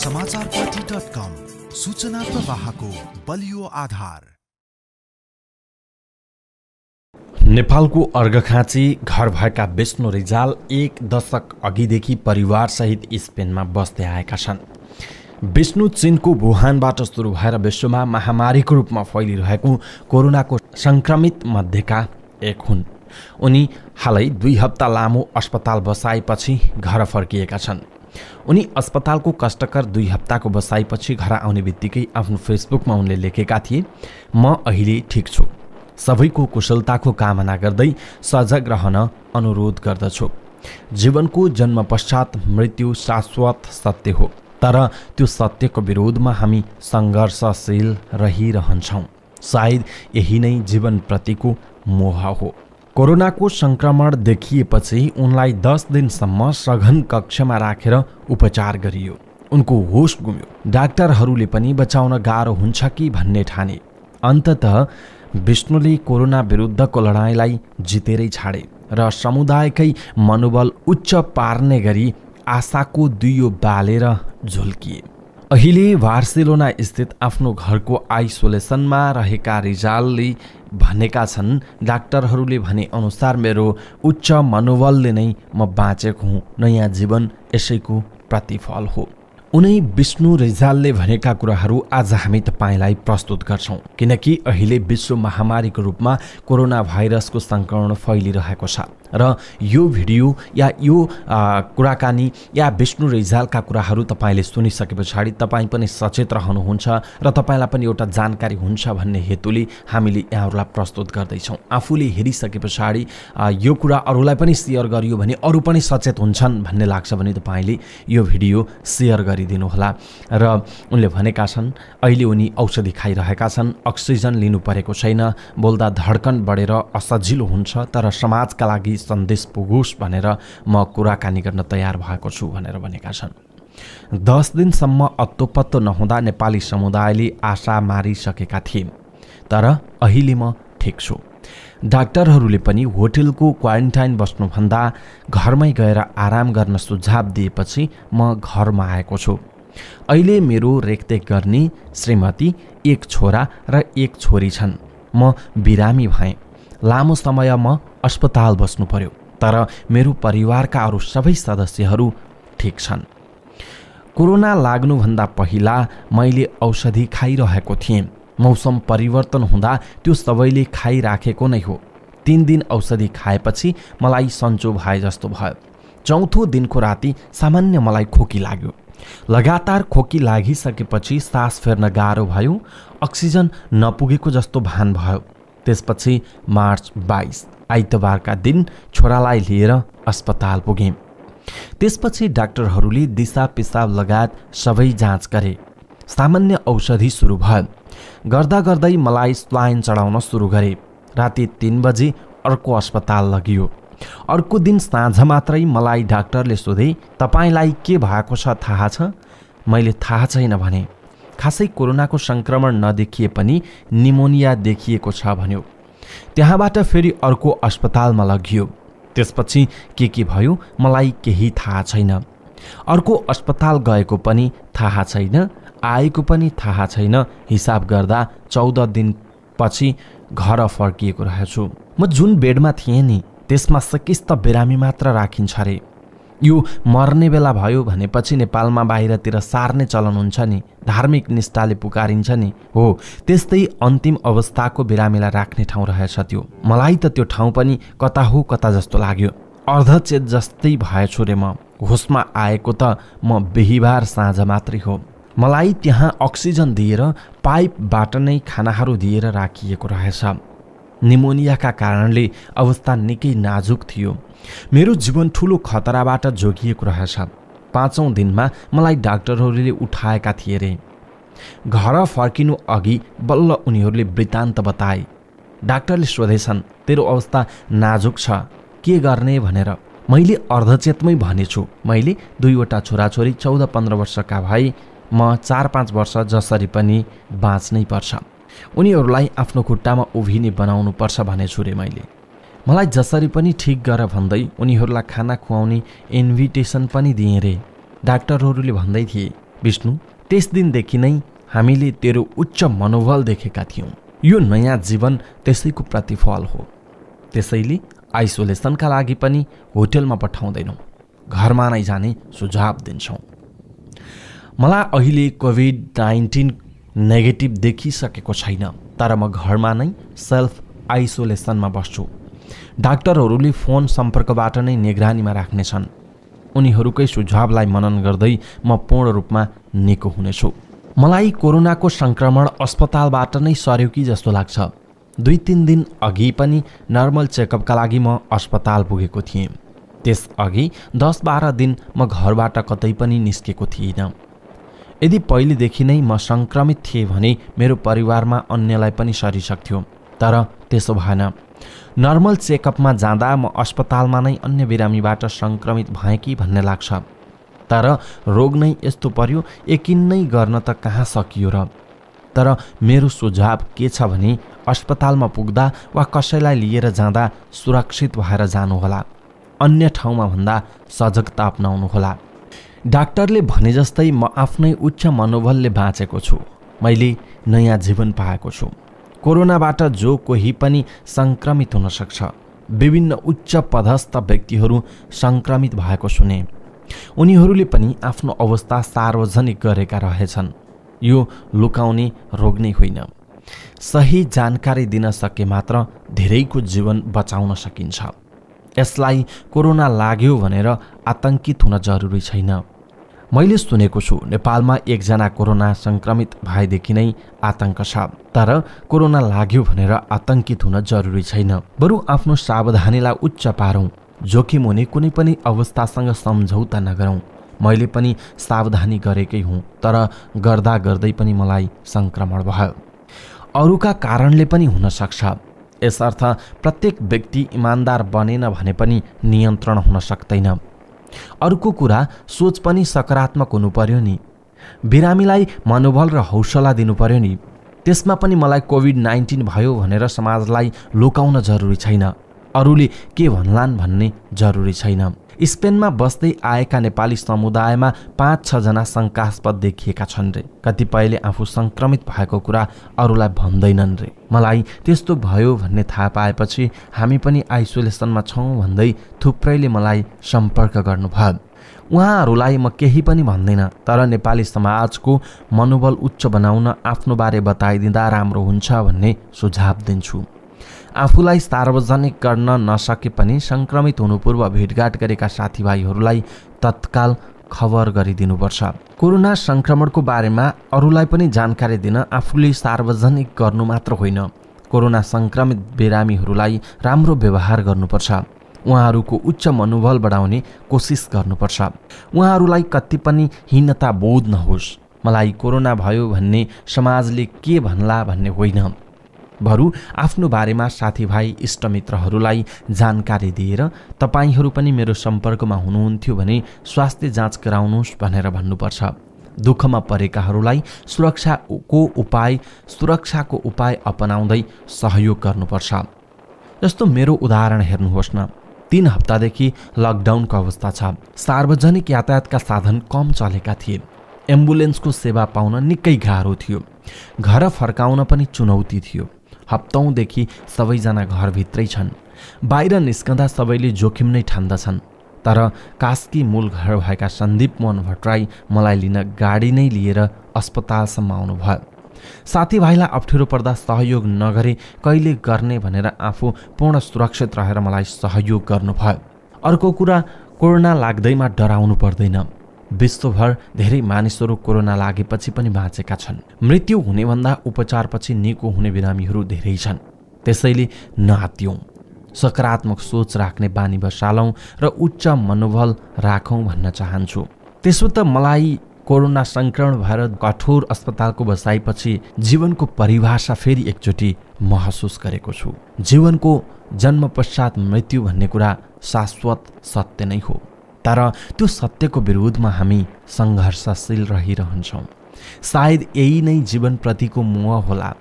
सूचना प्रवाहको बलियो आधार नेपालको अर्घखाँची घर भएका विष्णु रिजाल एक दशक अघिदेखि परिवारसहित स्पेनमा बस्दै आएका छन् विष्णु चिनको वुहानबाट सुरु भएर विश्वमा महामारीको रूपमा फैलिरहेको कोरोनाको सङ्क्रमित मध्येका एक हुन् उनी हालै दुई हप्ता लामो अस्पताल बसाएपछि घर फर्किएका छन् उनी अस्पतालको कष्टकर दुई हप्ताको बसाइपछि घर आउने बित्तिकै आफ्नो फेसबुकमा उनले लेखेका थिए म अहिले ठिक छु सबैको कुशलताको कामना गर्दै सजग रहन अनुरोध गर्दछु जीवनको जन्म पश्चात मृत्यु शाश्वत सत्य हो तर त्यो सत्यको विरोधमा हामी सङ्घर्षशील रहिरहन्छौँ सायद यही नै जीवनप्रतिको मोह हो कोरोनाको सङ्क्रमण देखिएपछि उनलाई दस दिनसम्म सघन कक्षमा राखेर उपचार गरियो उनको होस गुम्यो डाक्टरहरूले पनि बचाउन गाह्रो हुन्छ कि भन्ने ठाने अन्तत विष्णुले कोरोना विरुद्धको लडाइँलाई जितेरै छाडे र समुदायकै मनोबल उच्च पार्ने गरी आशाको दुयो बालेर झुल्किए अहिले बार्सिलोना स्थित आफ्नो घरको आइसोलेसनमा रहेका रिजालले भनेका छन् डाक्टरहरूले भने अनुसार मेरो उच्च मनोबलले नै म बाँचेको हुँ नयाँ जीवन यसैको प्रतिफल हो उनै विष्णु रिजालले भनेका कुराहरू आज हामी तपाईँलाई प्रस्तुत गर्छौँ किनकि अहिले विश्व महामारीको रूपमा कोरोना भाइरसको सङ्क्रमण फैलिरहेको छ र यो भिडियो या यो कुराकानी या विष्णु रिजालका कुराहरू तपाईँले सुनिसके पछाडि तपाईँ पनि सचेत रहनुहुन्छ र तपाईँलाई पनि एउटा जानकारी हुन्छ भन्ने हेतुले हामीले यहाँहरूलाई प्रस्तुत गर्दैछौँ आफूले हेरिसके पछाडि यो कुरा अरूलाई पनि सेयर गरियो भने अरू पनि सचेत हुन्छन् भन्ने लाग्छ भने तपाईँले यो भिडियो सेयर गरिदिनुहोला र उनले भनेका छन् अहिले उनी औषधि खाइरहेका छन् अक्सिजन लिनु परेको छैन बोल्दा धड्कन बढेर असजिलो हुन्छ तर समाजका लागि सन्देश पुगोस् भनेर म कुराकानी गर्न तयार भएको छु भनेर भनेका छन् दस दिनसम्म अत्तोपत्तो नहुँदा नेपाली समुदायले आशा मारिसकेका थिए तर अहिले म ठिक छु डाक्टरहरूले पनि होटेलको क्वारेन्टाइन बस्नुभन्दा घरमै गएर आराम गर्न सुझाव दिएपछि म घरमा आएको छु अहिले मेरो रेखदेख गर्ने श्रीमती एक छोरा र एक छोरी छन् म बिरामी भएँ लामो समय म अस्पताल बस्नु पर्यो तर मेरो परिवारका अरू सबै सदस्यहरू ठिक छन् कोरोना लाग्नुभन्दा पहिला मैले औषधि खाइरहेको थिएँ मौसम परिवर्तन हुँदा त्यो सबैले खाइराखेको नै हो तिन दिन औषधि खाएपछि मलाई सन्चो भए जस्तो भयो चौथो दिनको राति सामान्य मलाई खोकी लाग्यो लगातार खोकी लागिसकेपछि सास फेर्न गाह्रो भयो अक्सिजन नपुगेको जस्तो भान भयो त्यसपछि मार्च बाइस आइतबारका दिन छोरालाई लिएर अस्पताल पुगेँ त्यसपछि डाक्टरहरूले दिसा पिसाब लगायत सबै जाँच गरे सामान्य औषधि सुरु भयो गर्दा गर्दै मलाई स्वाइन चढाउन सुरु गरे राति तिन बजे अर्को अस्पताल लगियो अर्को दिन साँझ मात्रै मलाई डाक्टरले सोधे तपाईँलाई के भएको छ थाहा छ मैले थाहा छैन भने खासै कोरोनाको सङ्क्रमण नदेखिए पनि निमोनिया देखिएको छ भन्यो त्यहाँबाट फेरि अर्को अस्पतालमा लगियो त्यसपछि के के भयो मलाई केही थाहा छैन अर्को अस्पताल गएको पनि थाहा छैन आएको पनि थाहा छैन हिसाब गर्दा चौध दिनपछि घर फर्किएको रहेछु म जुन बेडमा थिएँ नि त्यसमा सकिस्त बिरामी मात्र राखिन्छ अरे यो मर्ने बेला भयो भनेपछि नेपालमा बाहिरतिर सार्ने चलन हुन्छ नि धार्मिक निष्ठाले पुकारिन्छ नि हो त्यस्तै अन्तिम अवस्थाको बिरामीलाई राख्ने ठाउँ रहेछ त्यो मलाई त त्यो ठाउँ पनि कता हो कता जस्तो लाग्यो अर्धचेत जस्तै भएछु रे म होसमा आएको त म बिहिबार साँझ मात्रै हो मलाई त्यहाँ अक्सिजन दिएर पाइपबाट नै खानाहरू दिएर राखिएको रहेछ निमोनियाका कारणले अवस्था निकै नाजुक थियो मेरो जीवन ठुलो खतराबाट जोगिएको रहेछ पाँचौँ दिनमा मलाई डाक्टरहरूले उठाएका थिए अरे घर फर्किनु अघि बल्ल उनीहरूले वृत्तान्त बताए डाक्टरले सोधेछन् तेरो अवस्था नाजुक छ के गर्ने भनेर मैले अर्धचेतमै भनेछु मैले दुईवटा छोराछोरी चौध पन्ध्र वर्षका भए म चार पाँच वर्ष जसरी पनि बाँच्नै पर्छ उनीहरूलाई आफ्नो खुट्टामा उभिने बनाउनुपर्छ भने छुरे मैले मलाई जसरी पनि ठिक गर भन्दै उनीहरूलाई खाना खुवाउने इन्भिटेसन पनि दिएँ रे डाक्टरहरूले भन्दै थिए विष्णु त्यस दिनदेखि नै हामीले तेरो उच्च मनोबल देखेका थियौँ यो नयाँ जीवन त्यसैको प्रतिफल हो त्यसैले आइसोलेसनका लागि पनि होटेलमा पठाउँदैनौँ घरमा नै जाने सुझाव दिन्छौँ मलाई अहिले कोभिड नाइन्टिन नेगेटिभ देखिसकेको छैन तर म घरमा नै सेल्फ आइसोलेसनमा बस्छु डाक्टरहरूले फोन सम्पर्कबाट नै निगरानीमा राख्नेछन् उनीहरूकै सुझावलाई मनन गर्दै म पूर्ण रूपमा निको हुनेछु मलाई कोरोनाको सङ्क्रमण अस्पतालबाट नै सर्यो कि जस्तो लाग्छ दुई तिन दिन अघि पनि नर्मल चेकअपका लागि म अस्पताल पुगेको थिएँ त्यसअघि दस बाह्र दिन म घरबाट कतै पनि निस्केको थिइनँ यदि पहिलेदेखि नै म सङ्क्रमित थिएँ भने मेरो परिवारमा अन्यलाई पनि सरिसक्थ्यो तर त्यसो भएन नर्मल चेकअपमा जाँदा म अस्पतालमा नै अन्य बिरामीबाट सङ्क्रमित भएँ कि भन्ने लाग्छ तर रोग नै यस्तो पर्यो यकिन नै गर्न त कहाँ सकियो र तर मेरो सुझाव के छ भने अस्पतालमा पुग्दा वा कसैलाई लिएर जाँदा सुरक्षित भएर जानुहोला अन्य ठाउँमा भन्दा सजगता अप्नाउनुहोला डाक्टरले भने जस्तै म आफ्नै उच्च मनोबलले बाँचेको छु मैले नयाँ जीवन पाएको छु कोरोनाबाट जो कोही पनि सङ्क्रमित हुनसक्छ विभिन्न उच्च पदस्थ व्यक्तिहरू सङ्क्रमित भएको सुने उनीहरूले पनि आफ्नो अवस्था सार्वजनिक गरेका रहेछन् यो लुकाउने रोग नै होइन सही जानकारी दिन सके मात्र धेरैको जीवन बचाउन सकिन्छ यसलाई कोरोना लाग्यो भनेर आतङ्कित हुन जरुरी छैन मैले सुनेको छु नेपालमा एकजना कोरोना सङ्क्रमित भएदेखि नै आतङ्क छ तर कोरोना लाग्यो भनेर आतङ्कित हुन जरुरी छैन बरु आफ्नो सावधानीलाई उच्च पारौँ जोखिम हुने कुनै पनि अवस्थासँग सम्झौता नगरौँ मैले पनि सावधानी गरेकै हुँ तर गर्दा गर्दै पनि मलाई सङ्क्रमण भयो अरूका कारणले पनि हुनसक्छ यसर्थ प्रत्येक व्यक्ति इमान्दार बनेन भने पनि नियन्त्रण हुन सक्दैन अर्को कुरा सोच पनि सकारात्मक हुनु पर्यो नि बिरामीलाई मनोबल र हौसला दिनु पर्यो नि त्यसमा पनि मलाई कोभिड नाइन्टिन भयो भनेर समाजलाई लुकाउन जरुरी छैन अरूले के भन्लान् भन्ने जरुरी छैन स्पेनमा बस्दै आएका नेपाली समुदायमा पाँच छजना शङ्कास्पद देखिएका छन् रे कतिपयले आफू सङ्क्रमित भएको कुरा अरूलाई भन्दैनन् रे मलाई त्यस्तो भयो भन्ने थाहा पाएपछि हामी पनि आइसोलेसनमा छौँ भन्दै थुप्रैले मलाई सम्पर्क गर्नुभयो उहाँहरूलाई म केही पनि भन्दैन तर नेपाली समाजको मनोबल उच्च बनाउन आफ्नो बारे बताइदिँदा राम्रो हुन्छ भन्ने सुझाव दिन्छु आफूलाई सार्वजनिक गर्न नसके पनि सङ्क्रमित हुनुपूर्व भेटघाट गरेका साथीभाइहरूलाई तत्काल खबर गरिदिनुपर्छ कोरोना सङ्क्रमणको बारेमा अरूलाई पनि जानकारी दिन आफूले सार्वजनिक गर्नु मात्र होइन कोरोना सङ्क्रमित बिरामीहरूलाई राम्रो व्यवहार गर्नुपर्छ उहाँहरूको उच्च मनोबल बढाउने कोसिस गर्नुपर्छ उहाँहरूलाई कति पनि हीनता बोध नहोस् मलाई कोरोना भयो भन्ने समाजले के भन्ला भन्ने होइन भरु आफ्नो बारेमा साथीभाइ इष्टमित्रहरूलाई जानकारी दिएर तपाईँहरू पनि मेरो सम्पर्कमा हुनुहुन्थ्यो भने स्वास्थ्य जाँच गराउनुहोस् भनेर भन्नुपर्छ दुःखमा परेकाहरूलाई सुरक्षाको उपाय सुरक्षाको उपाय अपनाउँदै सहयोग गर्नुपर्छ जस्तो मेरो उदाहरण हेर्नुहोस् न तिन हप्तादेखि लकडाउनको अवस्था छ सार्वजनिक यातायातका साधन कम चलेका थिए एम्बुलेन्सको सेवा पाउन निकै गाह्रो थियो घर फर्काउन पनि चुनौती थियो हप्तौँदेखि सबैजना घरभित्रै छन् बाहिर निस्कँदा सबैले जोखिम नै ठान्दछन् तर कास्की मूल घर भएका सन्दीप मोहन भट्टराई मलाई लिन गाडी नै लिएर अस्पतालसम्म आउनुभयो साथीभाइलाई अप्ठ्यारो पर्दा सहयोग नगरे कहिले गर्ने भनेर आफू पूर्ण सुरक्षित रहेर मलाई सहयोग गर्नुभयो अर्को कुरा कोरोना लाग्दैमा डराउनु पर्दैन विश्वभर धेरै मानिसहरू कोरोना लागेपछि पनि बाँचेका छन् मृत्यु हुनेभन्दा उपचारपछि निको हुने बिरामीहरू धेरै छन् त्यसैले नहात्यौँ सकारात्मक सोच राख्ने बानी बसालौँ र उच्च मनोबल राखौँ भन्न चाहन्छु त्यसो त मलाई कोरोना सङ्क्रमण भएर कठोर अस्पतालको बसाइपछि जीवनको परिभाषा फेरि एकचोटि महसुस गरेको छु जीवनको जन्म पश्चात मृत्यु भन्ने कुरा शाश्वत सत्य नै हो तर त्यो सत्यको विरोधमा हामी सङ्घर्षशील रहिरहन्छौँ सायद यही नै जीवनप्रतिको मोह होला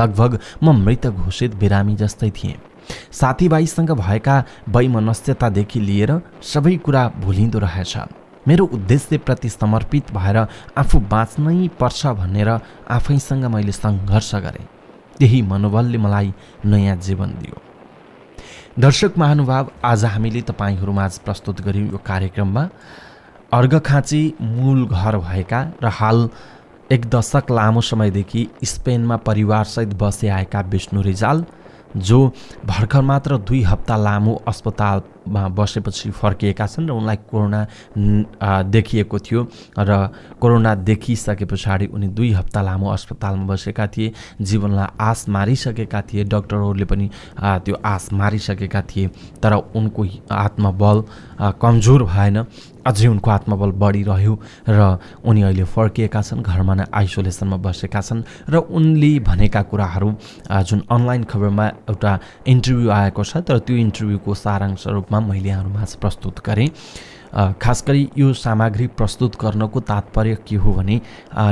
लगभग म मृत घोषित बिरामी जस्तै थिएँ साथीभाइसँग भएका वैमनस्यतादेखि लिएर सबै कुरा भुलिँदो रहेछ मेरो उद्देश्यप्रति समर्पित भएर आफू बाँच्नै पर्छ भनेर आफैसँग मैले सङ्घर्ष गरेँ त्यही मनोबलले मलाई नयाँ जीवन दियो दर्शक महानुभाव आज हामीले तपाईँहरूमाझ प्रस्तुत गऱ्यौँ यो कार्यक्रममा अर्घखाँची मूल घर भएका र हाल एक दशक लामो समयदेखि स्पेनमा परिवारसहित बसे आएका विष्णु रिजाल जो भर्खर मात्र दुई हप्ता लामो अस्पतालमा बसेपछि फर्किएका छन् र उनलाई कोरोना देखिएको थियो र कोरोना देखिसके पछाडि उनी दुई हप्ता लामो अस्पतालमा बसेका थिए जीवनलाई आस मारिसकेका थिए डक्टरहरूले पनि त्यो आश मारिसकेका थिए तर उनको आत्मबल कमजोर भएन अझै उनको आत्मबल बढिरह्यो र उनी अहिले फर्किएका छन् घरमा नै आइसोलेसनमा बसेका छन् र उनले भनेका कुराहरू जुन अनलाइन खबरमा एउटा इन्टरभ्यू आएको छ तर त्यो इन्टरभ्यूको सारांश रूपमा मैले यहाँहरूमा प्रस्तुत गरेँ खास गरी यो सामग्री प्रस्तुत गर्नको तात्पर्य के हो भने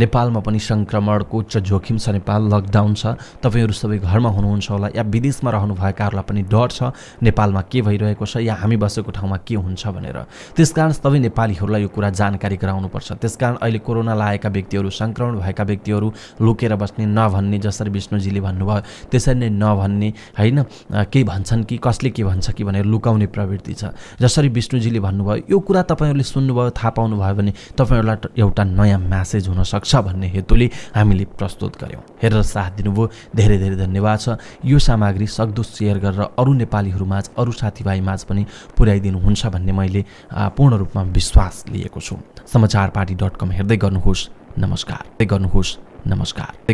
नेपालमा पनि सङ्क्रमणको उच्च जोखिम छ नेपाल लकडाउन छ तपाईँहरू सबै घरमा हुनुहुन्छ होला या विदेशमा रहनुभएकाहरूलाई पनि डर छ नेपालमा के भइरहेको छ या हामी बसेको ठाउँमा के हुन्छ भनेर त्यसकारण सबै नेपालीहरूलाई यो कुरा जानकारी गराउनुपर्छ त्यसकारण अहिले कोरोना लागेका व्यक्तिहरू सङ्क्रमण भएका व्यक्तिहरू लुकेर बस्ने नभन्ने जसरी विष्णुजीले भन्नुभयो त्यसरी नै नभन्ने होइन केही भन्छन् कि कसले के भन्छ कि भनेर लुकाउने प्रवृत्ति छ जसरी विष्णुजीले भन्नुभयो यो कुरा तपाईँहरूले सुन्नुभयो थाहा पाउनुभयो भने तपाईँहरूलाई एउटा नयाँ म्यासेज हुनसक्छ भन्ने हेतुले हामीले प्रस्तुत गऱ्यौँ हेरेर साथ दिनुभयो धेरै धेरै धन्यवाद छ यो सामग्री सक्दो सेयर गरेर अरू नेपालीहरूमाझ अरू साथीभाइमाझ पनि पुर्याइदिनुहुन्छ भन्ने मैले पूर्ण रूपमा विश्वास लिएको छु समाचार पार्टी डट कम हेर्दै गर्नुहोस् नमस्कार गर्नुहोस् नमस्कार